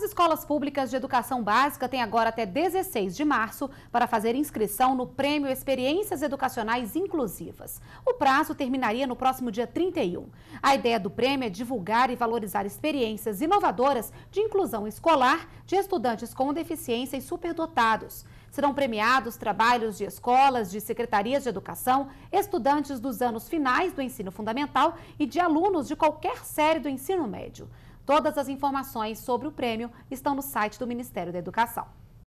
As escolas públicas de educação básica têm agora até 16 de março para fazer inscrição no Prêmio Experiências Educacionais Inclusivas. O prazo terminaria no próximo dia 31. A ideia do prêmio é divulgar e valorizar experiências inovadoras de inclusão escolar de estudantes com deficiência e superdotados. Serão premiados trabalhos de escolas, de secretarias de educação, estudantes dos anos finais do ensino fundamental e de alunos de qualquer série do ensino médio. Todas as informações sobre o prêmio estão no site do Ministério da Educação.